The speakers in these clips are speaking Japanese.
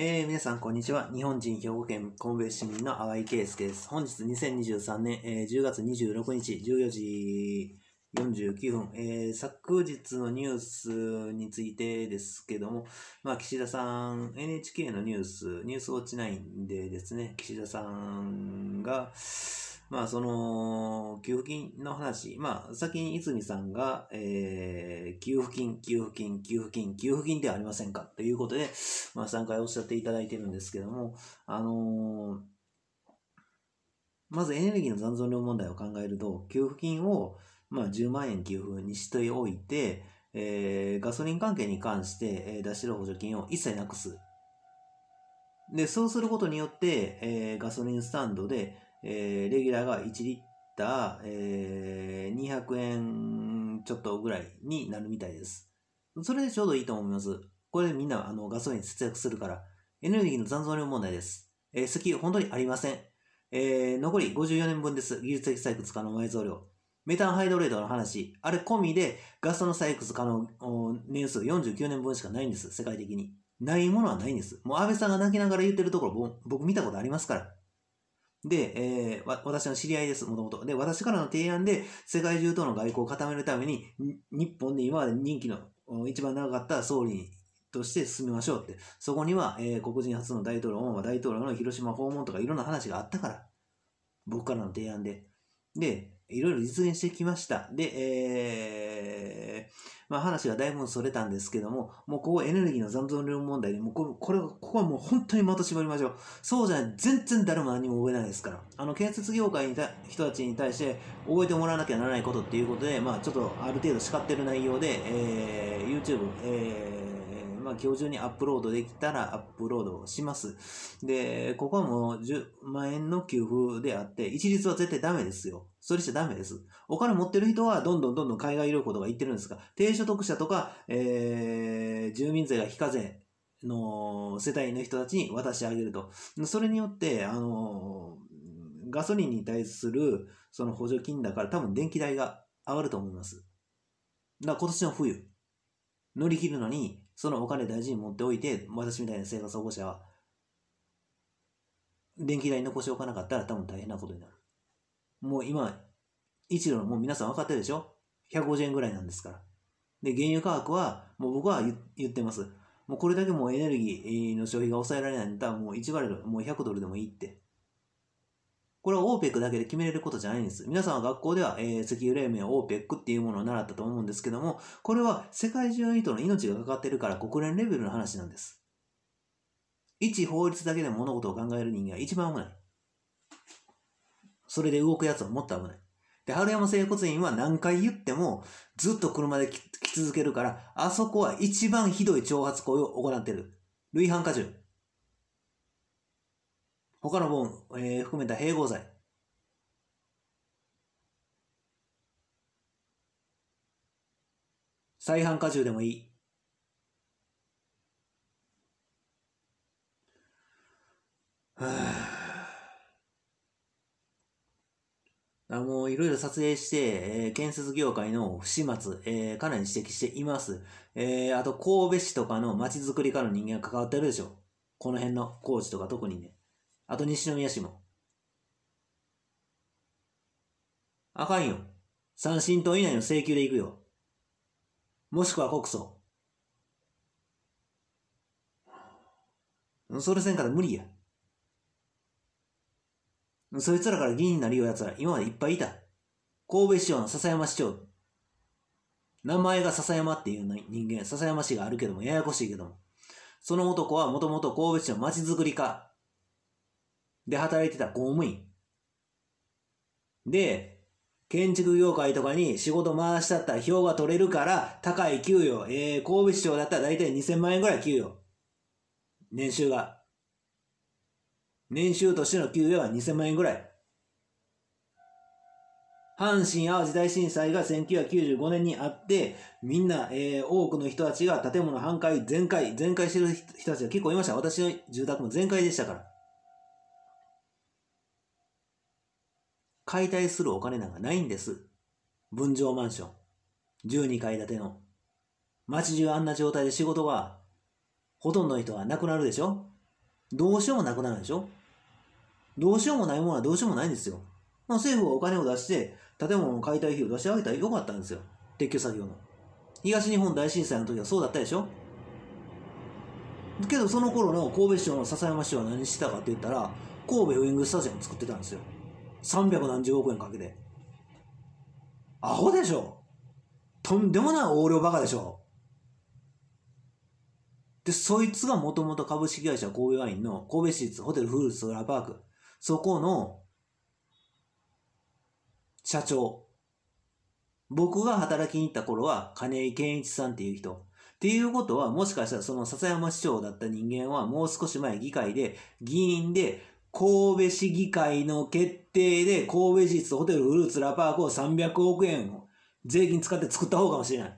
えー、皆さん、こんにちは。日本人兵庫県神戸市民の淡井圭介です。本日2023年、えー、10月26日14時49分、えー、昨日のニュースについてですけども、まあ、岸田さん、NHK のニュース、ニュースウォッチ9でですね、岸田さんが、まあ、その、給付金の話、まあ、先に泉さんが、えー、給付金、給付金、給付金、給付金ではありませんかということで、まあ、3回おっしゃっていただいてるんですけども、あのー、まずエネルギーの残存量問題を考えると、給付金を、まあ、10万円給付にしておいて、えー、ガソリン関係に関して、えー、出してる補助金を一切なくす。で、そうすることによって、えー、ガソリンスタンドで、えー、レギュラーが1リッター、えー、200円ちょっとぐらいになるみたいです。それでちょうどいいと思います。これでみんなあのガソリン節約するから、エネルギーの残存量問題です。えー、石油本当にありません。えー、残り54年分です。技術的採掘可能埋蔵量。メタンハイドレートの話、あれ込みでガソの採掘可能年数49年分しかないんです。世界的に。ないものはないんです。もう安倍さんが泣きながら言ってるところ、僕見たことありますから。で、えー、私の知り合いです、もともと。で、私からの提案で、世界中との外交を固めるために、日本で今まで任期の一番長かった総理として進みましょうって。そこには、えー、黒人初の大統領、オマ大統領の広島訪問とかいろんな話があったから。僕からの提案で。で、いろいろ実現してきました。で、えーまあ話がだいぶそれたんですけども、もうここエネルギーの残存量問題で、もうこれ、これここはもう本当に的絞りましょう。そうじゃない、全然誰も何も覚えないですから。あの、建設業界にた人たちに対して覚えてもらわなきゃならないことっていうことで、まあちょっとある程度叱ってる内容で、えー、YouTube、えー、まあ、今日中にアップロードできたらアップロードします。で、ここはもう10万円の給付であって、一律は絶対ダメですよ。それしちゃダメです。お金持ってる人はどんどんどんどん海外旅行とか行ってるんですが、低所得者とか、えー、住民税が非課税の世帯の人たちに渡してあげると。それによって、あのー、ガソリンに対するその補助金だから多分電気代が上がると思います。だから今年の冬、乗り切るのにそのお金大事に持っておいて、私みたいな生活保護者は、電気代残しておかなかったら多分大変なことになる。もう今、一度のもう皆さん分かってるでしょ ?150 円ぐらいなんですから。で、原油価格は、もう僕は言ってます。もうこれだけもうエネルギーの消費が抑えられないんだったら、もう1バレル、もう100ドルでもいいって。これは OPEC だけで決めれることじゃないんです。皆さんは学校では、えー、石油連盟 OPEC っていうものを習ったと思うんですけども、これは世界中の人の命がかかってるから国連レベルの話なんです。一法律だけで物事を考える人間は一番危ない。それで動くやつはもっと危ない。で、春山整骨院は何回言ってもずっと車で来続けるから、あそこは一番ひどい挑発行為を行ってる。類反過重。他の分、えー、含めた併合罪。再犯過重でもいい。あもういろいろ撮影して、えー、建設業界の不始末、えー、かなり指摘しています。えー、あと神戸市とかの街づくりらの人間が関わってるでしょ。この辺の工事とか特にね。あと西宮市も。あかんよ。三振等以内の請求で行くよ。もしくは告訴。それせんから無理や。そいつらから議員になるようやつら今までいっぱいいた。神戸市長の笹山市長。名前が笹山っていう人間、笹山市があるけども、ややこしいけども。その男はもともと神戸市の町づくり課で働いてた公務員。で、建築業界とかに仕事回しちゃったら票が取れるから高い給与。えー、神戸市長だったら大体2000万円ぐらい給与。年収が。年収としての給与は2000万円ぐらい。阪神・淡路大震災が1995年にあって、みんな、えー、多くの人たちが建物半壊、全壊、全壊してる人たちが結構いました。私の住宅も全壊でしたから。解体するお金なんかないんです。分譲マンション。12階建ての。街中あんな状態で仕事が、ほとんどの人はなくなるでしょどうしようもなくなるでしょどうしようもないものはどうしようもないんですよ。まあ、政府はお金を出して、建物の解体費を出し上げたらよかったんですよ。撤去作業の。東日本大震災の時はそうだったでしょけどその頃の神戸市長の笹山市長は何してたかって言ったら、神戸ウイングスタジアム作ってたんですよ。三百何十億円かけて。アホでしょとんでもない横領バカでしょで、そいつがもともと株式会社神戸ワインの神戸市立ホテルフールソーラーパーク、そこの社長。僕が働きに行った頃は金井健一さんっていう人。っていうことは、もしかしたらその笹山市長だった人間はもう少し前議会で議員で神戸市議会の決定で神戸市立ホテルウルツラパークを300億円を税金使って作った方かもしれない。っ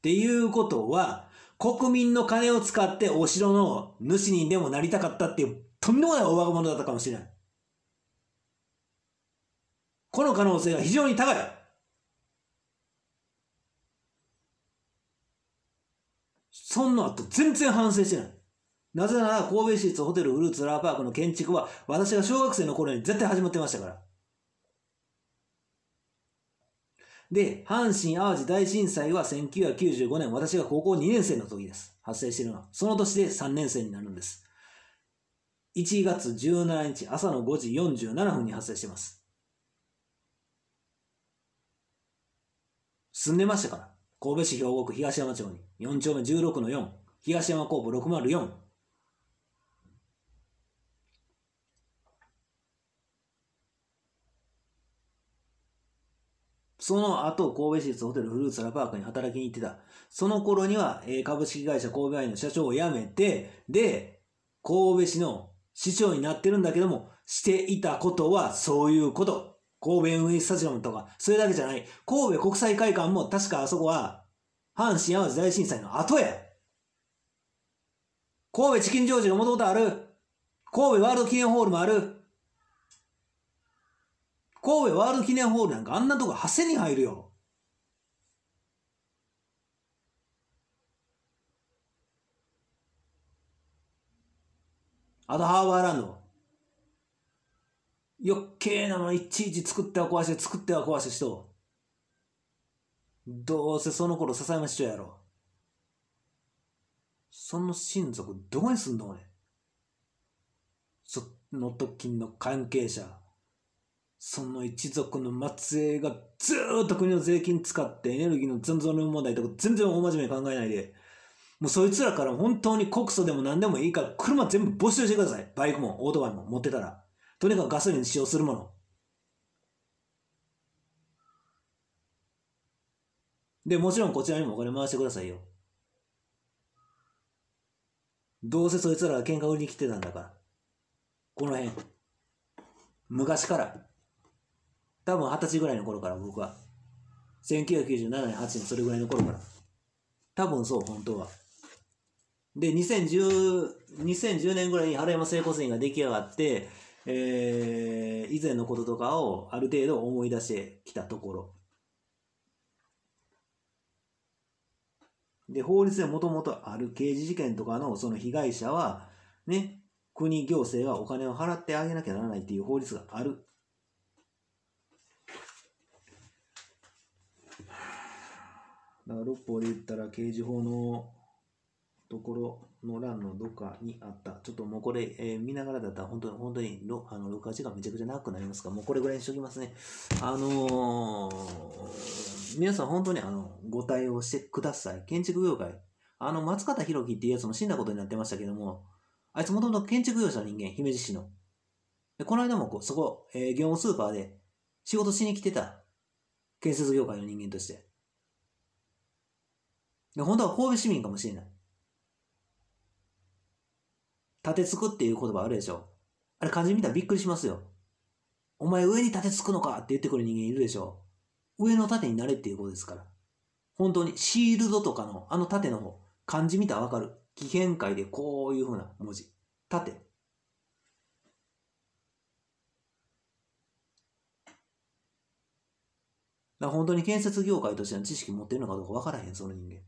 ていうことは、国民の金を使ってお城の主にでもなりたかったっていうとんでもない大若者だったかもしれない。この可能性が非常に高い。そんな後全然反省してない。なぜなら神戸市立ホテルウルーツラーパークの建築は私が小学生の頃に絶対始まってましたから。で、阪神淡路大震災は1995年、私が高校2年生の時です。発生してるのは。その年で3年生になるんです。1月17日朝の5時47分に発生してます。住んでましたから。神戸市兵庫区東山町に。4丁目16の4、東山工房604。その後、神戸市立ホテルフルーツラパークに働きに行ってた。その頃には、えー、株式会社神戸会の社長を辞めて、で、神戸市の市長になってるんだけども、していたことはそういうこと。神戸運営スタジアムとか、それだけじゃない。神戸国際会館も確かあそこは阪神・淡路大震災の後や。神戸チキンジョージのもととある。神戸ワールド記念ホールもある。神戸ワールド記念ホールなんかあんなとこはせに入るよ。あとハーバーランド。余計なのいちいち作っては壊して、作っては壊してしと。どうせその頃笹山市長やろ。その親族どこに住んどんねその時の関係者、その一族の末裔がずーっと国の税金使ってエネルギーの残存量問題とか全然大真面目に考えないで、もうそいつらから本当に告訴でも何でもいいから車全部没収してください。バイクもオートバイも持ってたら。とにかくガソリン使用するもの。で、もちろんこちらにもお金回してくださいよ。どうせそいつらが喧嘩売りに来てたんだから。この辺。昔から。多分二十歳ぐらいの頃から僕は。1997年、8年、それぐらいの頃から。多分そう、本当は。で、2010、2010年ぐらいに原山聖骨院が出来上がって、えー、以前のこととかをある程度思い出してきたところ。で、法律でもともとある刑事事件とかのその被害者は、ね、国、行政はお金を払ってあげなきゃならないっていう法律がある。だから、六法で言ったら刑事法のところの欄のどっかにあった。ちょっともうこれ、えー、見ながらだったら本当に、本当にろあの録画時間めちゃくちゃ長くなりますから、もうこれぐらいにしときますね。あのー、皆さん本当にあの、ご対応してください。建築業界。あの、松方弘樹っていうやつも死んだことになってましたけども、あいつもともと建築業者の人間、姫路市の。で、この間もこう、そこ、えー、業務スーパーで仕事しに来てた。建設業界の人間として。で、本当は神戸市民かもしれない。立てつくっていう言葉あるでしょ。あれ漢字見たらびっくりしますよ。お前上に立てつくのかって言ってくる人間いるでしょ。上の縦になれっていうことですから。本当にシールドとかのあの縦の方、漢字見たらわかる。危険界でこういうふうな文字。縦。だ本当に建設業界としての知識持ってるのかどうかわからへん、その人間。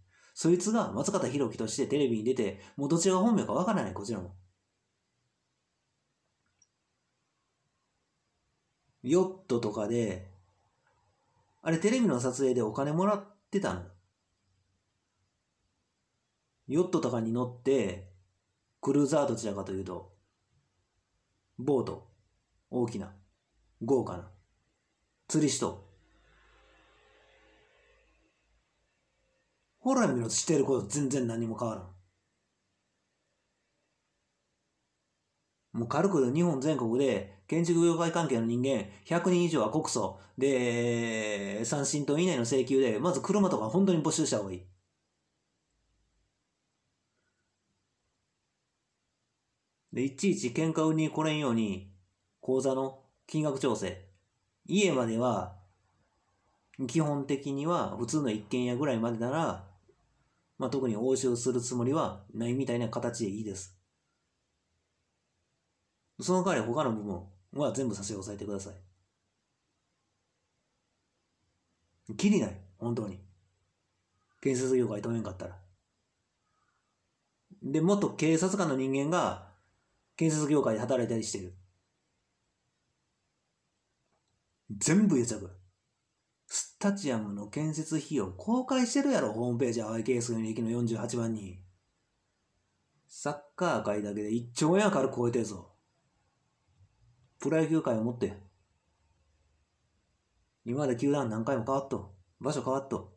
そいつが松方弘樹としてテレビに出て、もうどちらが本名かわからない、こちらも。ヨットとかで、あれテレビの撮影でお金もらってたの。ヨットとかに乗って、クルーザーどちらかというと、ボート、大きな、豪華な、釣り師と、ほら見ろ、してること全然何も変わらん。もう軽く日本全国で建築業界関係の人間100人以上は告訴。で、三振と以内の請求で、まず車とか本当に募集した方がいい。で、いちいち喧嘩売りに来れんように、口座の金額調整。家までは、基本的には普通の一軒家ぐらいまでなら、まあ、特に応酬するつもりはないみたいな形でいいです。その代わり他の部分は全部差し押さえてください。きりない、本当に。建設業界止めんかったら。で、もっと警察官の人間が建設業界で働いたりしてる。全部癒着。スタジアムの建設費用公開してるやろ、ホームページ、淡いケースの駅の48番に。サッカー界だけで1兆円は軽く超えてるぞ。プロ野球界を持って。今まで球団何回も変わっと。場所変わっと。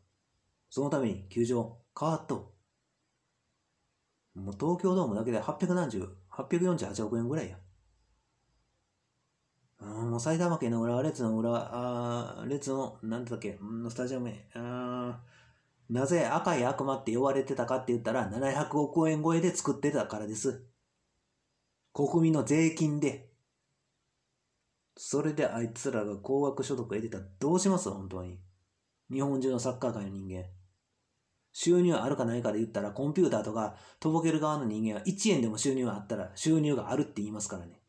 そのために球場変わっと。もう東京ドームだけで870、848億円ぐらいや。うん、もう埼玉県の浦和レッズの浦和、レッズの、なんだっけ、のスタジアムへ、なぜ赤い悪魔って呼ばれてたかって言ったら、700億円超えで作ってたからです。国民の税金で。それであいつらが高額所得得てたらどうします本当に。日本中のサッカー界の人間。収入あるかないかで言ったら、コンピューターとか、とぼける側の人間は1円でも収入があったら、収入があるって言いますからね。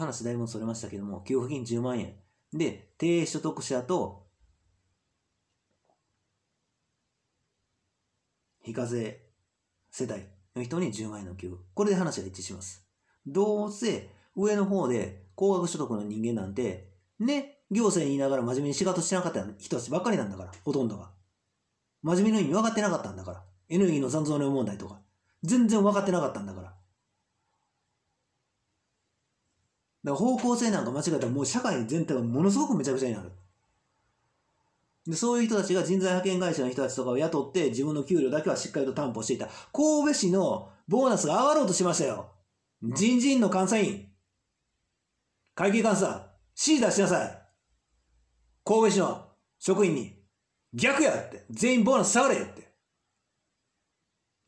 話だいぶそれましたけども、給付金10万円。で、低所得者と、非課税世帯の人に10万円の給付。これで話が一致します。どうせ、上の方で高額所得の人間なんて、ね、行政に言いながら真面目に仕事してなかった人たちばっかりなんだから、ほとんどが。真面目の意味分かってなかったんだから。エネルギーの残存量問題とか。全然分かってなかったんだから。だから方向性なんか間違えたらもう社会全体がものすごくめちゃくちゃになる。で、そういう人たちが人材派遣会社の人たちとかを雇って自分の給料だけはしっかりと担保していた。神戸市のボーナスが上がろうとしましたよ。人事院の監査員。会計監査。指示出しなさい。神戸市の職員に。逆やって。全員ボーナス下がれって。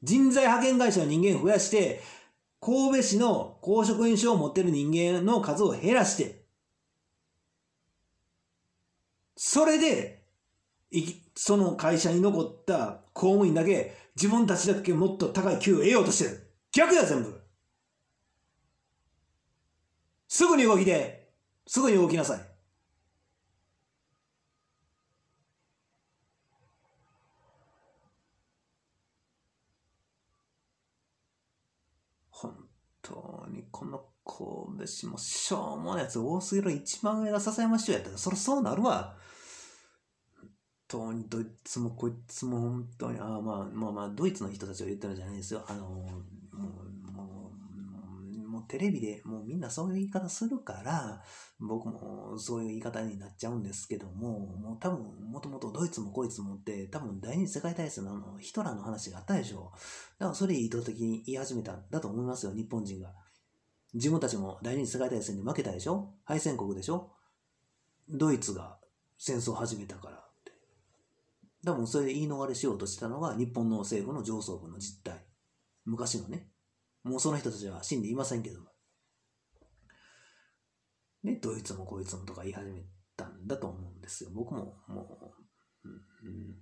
人材派遣会社の人間増やして、神戸市の公職員証を持ってる人間の数を減らして、それで、その会社に残った公務員だけ、自分たちだけもっと高い給与を得ようとしてる。逆や、全部。すぐに動きで、すぐに動きなさい。この子でしもしょうもないやつ多すぎる一番上が笹山市長やったらそりゃそうなるわ当にどいつもこいつも本当にあまあまあまあドイツの人たちが言ってるんじゃないですよあのもうもうもうテレビでもうみんなそういう言い方するから僕もそういう言い方になっちゃうんですけどももう多分もともとドイツもこいつもって多分第二次世界大戦のあのヒトラーの話があったでしょだからそれ意図的に言い始めたんだと思いますよ日本人が。自分たちも第二次世界大戦に負けたでしょ敗戦国でしょドイツが戦争を始めたからって。多分それで言い逃れしようとしたのが日本の政府の上層部の実態。昔のね。もうその人たちは死んでいませんけども。ね、ドイツもこいつもとか言い始めたんだと思うんですよ。僕ももう、うん、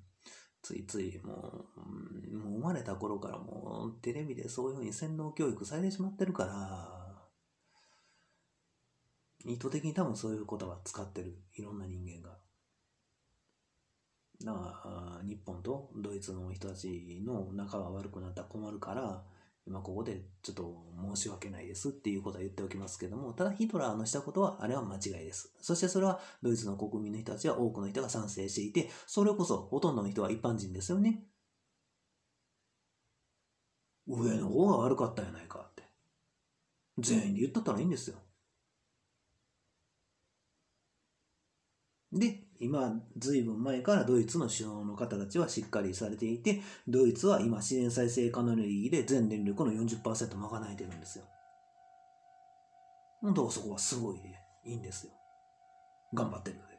ついついもう、もう生まれた頃からもうテレビでそういうふうに洗脳教育されてしまってるから、意図的に多分そういう言葉使ってる。いろんな人間が。だから、日本とドイツの人たちの仲が悪くなったら困るから、今ここでちょっと申し訳ないですっていうことは言っておきますけども、ただヒトラーのしたことは、あれは間違いです。そしてそれはドイツの国民の人たちは多くの人が賛成していて、それこそほとんどの人は一般人ですよね。上の方が悪かったんやないかって。全員で言ったったらいいんですよ。で、今、随分前からドイツの首脳の方たちはしっかりされていて、ドイツは今、自然再生可能エネルギーで全電力の40%賄えてるんですよ。本当そこはすごいね、いいんですよ。頑張ってるので。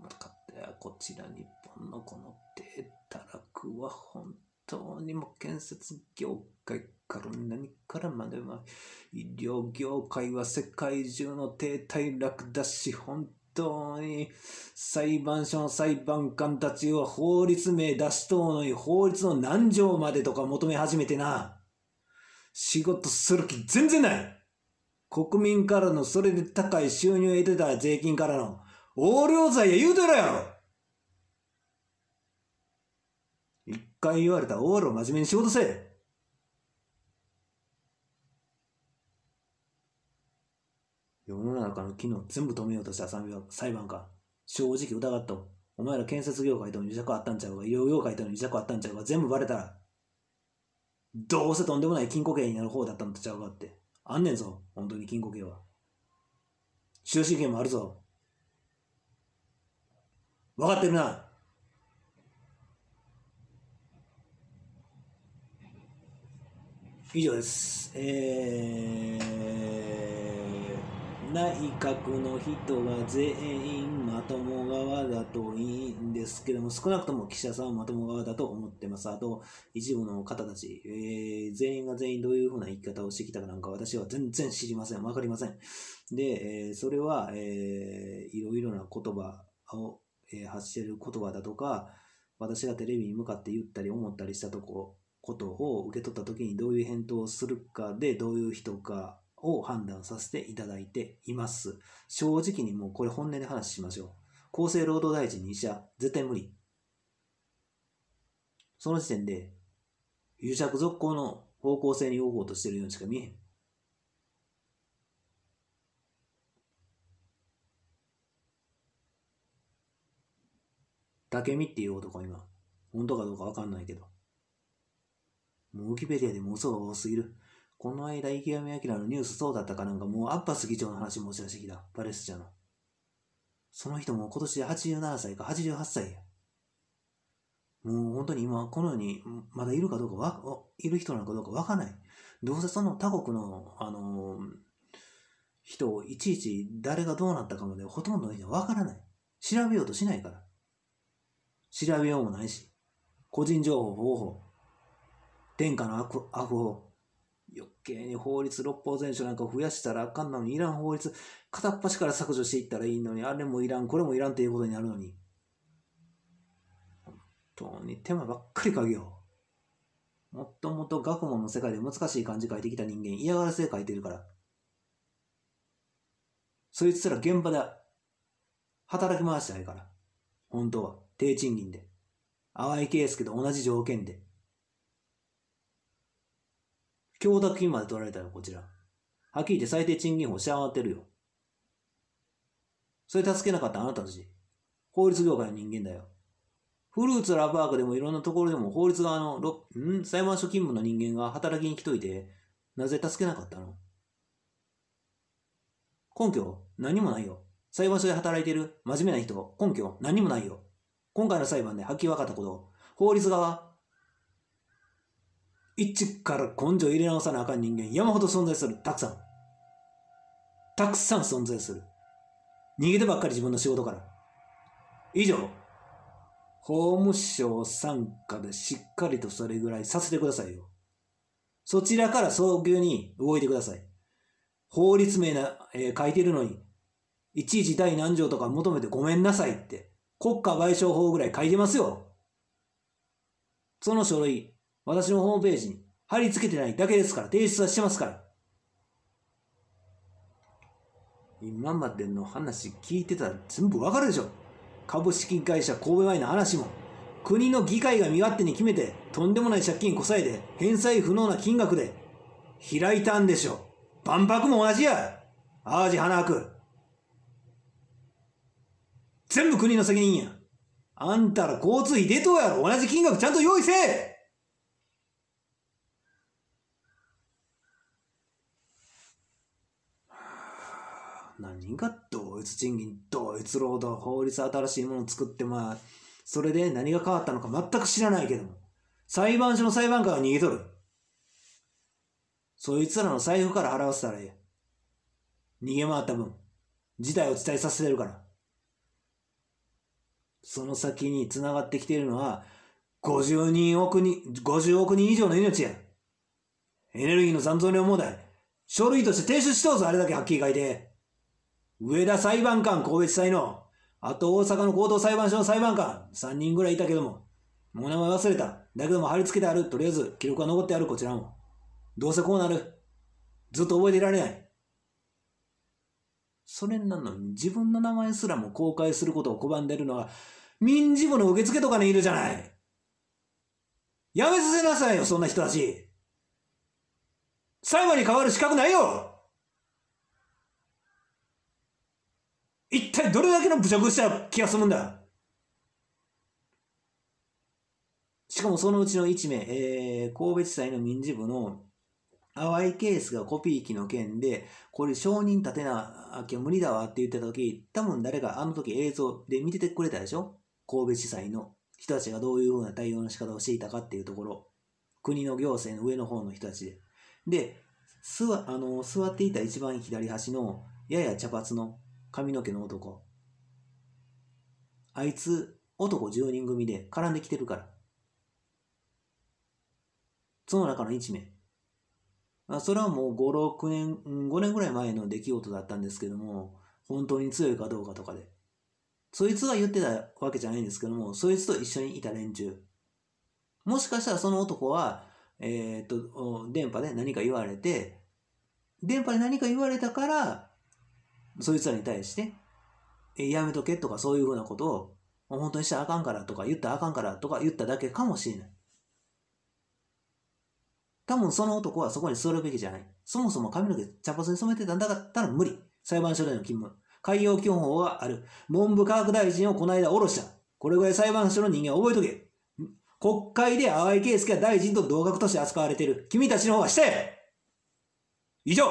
またかって、こちら日本のこの低タラクは本当にも建設業界から何からまでは、医療業界は世界中の低滞落だし、本当当に、裁判所の裁判官たちは法律名出しとうのに法律の何条までとか求め始めてな。仕事する気全然ない国民からのそれで高い収入を得てた税金からの横領罪や言うてろよ一回言われたらオールを真面目に仕事せえ中の機能全部止めようとした裁判官。正直疑った。お前ら建設業界との癒着あったんちゃうか、医療業界との癒着あったんちゃうか、全部バレたら、どうせとんでもない金庫刑になる方だったんとちゃうかって。あんねんぞ、本当に金庫刑は。終身刑もあるぞ。分かってるな。以上です。えー内閣の人は全員まとも側だといいんですけども、少なくとも岸田さんはまとも側だと思ってます。あと、一部の方たち、えー、全員が全員どういうふうな生き方をしてきたかなんか私は全然知りません。わかりません。で、えー、それは、えー、いろいろな言葉を、えー、発している言葉だとか、私がテレビに向かって言ったり思ったりしたとこ、ことを受け取った時にどういう返答をするかで、どういう人か、を判断させていただいています。正直にもうこれ本音で話しましょう。厚生労働大臣に医者、絶対無理。その時点で、癒着続行の方向性に動こうとしてるようにしか見えへん。竹見っていう男今、本当かどうかわかんないけど、もうウキペディアでも嘘が多すぎる。この間、池上彰のニュースそうだったかなんかもうアッパス議長の話持ち出してきた。パレスチャの。その人も今年で87歳か88歳や。もう本当に今、この世にまだいるかどうかわ、いる人なのかどうかわかんない。どうせその他国の、あのー、人をいちいち誰がどうなったかまでほとんどの人はわからない。調べようとしないから。調べようもないし。個人情報保護法。天下の悪悪法。余計に法律六法全書なんか増やしたらあかんなのに、いらん法律、片っ端から削除していったらいいのに、あれもいらん、これもいらんっていうことになるのに。本当に手間ばっかりかけよう。もともと学問の世界で難しい漢字書いてきた人間、嫌がらせで書いてるから。そいつら現場で働き回したいから。本当は。低賃金で。淡井圭介と同じ条件で。供託金まで取られたよ、こちら。はっきり言って最低賃金法し上がってるよ。それ助けなかったあなたたち。法律業界の人間だよ。フルーツラパークでもいろんなところでも法律側の、ん裁判所勤務の人間が働きに来といて、なぜ助けなかったの根拠何もないよ。裁判所で働いてる真面目な人、根拠何もないよ。今回の裁判ではっきり分かったこと、法律側、一から根性入れ直さなあかん人間山ほど存在する。たくさん。たくさん存在する。逃げてばっかり自分の仕事から。以上。法務省傘下でしっかりとそれぐらいさせてくださいよ。そちらから早急に動いてください。法律名な、えー、書いてるのに、いちいち第何条とか求めてごめんなさいって、国家賠償法ぐらい書いてますよ。その書類、私のホームページに貼り付けてないだけですから、提出はしてますから。今までの話聞いてたら全部わかるでしょ。株式会社神戸前の話も、国の議会が身勝手に決めて、とんでもない借金こさえて、返済不能な金額で、開いたんでしょ。万博も同じや。淡路花博。全部国の責任や。あんたら交通費出とうやろ同じ金額ちゃんと用意せえ人が同一賃金、同一労働法律新しいものを作って、まあ、それで何が変わったのか全く知らないけども、裁判所の裁判官は逃げとる。そいつらの財布から払わせたらいい。逃げ回った分、事態を伝えさせてるから。その先に繋がってきているのは、50人億人、50億人以上の命や。エネルギーの残存量問題。書類として提出しとうぞ、あれだけはっきり書いて。上田裁判官、神戸地裁の、あと大阪の高等裁判所の裁判官、3人ぐらいいたけども、もう名前忘れた。だけども貼り付けてある。とりあえず記録は残ってある、こちらも。どうせこうなる。ずっと覚えていられない。それなのに自分の名前すらも公開することを拒んでるのは、民事部の受付とかにいるじゃない。やめさせなさいよ、そんな人たち。裁判に変わる資格ないよ一体どれだけの侮辱した気がするんだしかもそのうちの1名、えー、神戸地裁の民事部の淡いケースがコピー機の件で、これ証人立てなきゃ無理だわって言ってた時、多分誰かあの時映像で見ててくれたでしょ神戸地裁の人たちがどういうような対応の仕方をしていたかっていうところ、国の行政の上の方の人たちで。で、あの座っていた一番左端のやや茶髪の髪の毛の男。あいつ、男10人組で絡んできてるから。その中の1名。あ、それはもう5、6年、5年ぐらい前の出来事だったんですけども、本当に強いかどうかとかで。そいつが言ってたわけじゃないんですけども、そいつと一緒にいた連中。もしかしたらその男は、えー、っと、電波で何か言われて、電波で何か言われたから、そいつらに対して、え、やめとけとかそういうふうなことを、本当にしたらあかんからとか、言ったらあかんからとか言っただけかもしれない。多分その男はそこに座るべきじゃない。そもそも髪の毛茶髪に染めてたんだったら無理。裁判所での勤務。海洋基本法はある。文部科学大臣をこの間おろした。これぐらい裁判所の人間覚えとけ。国会で淡井圭介は大臣と同格として扱われている。君たちの方がして以上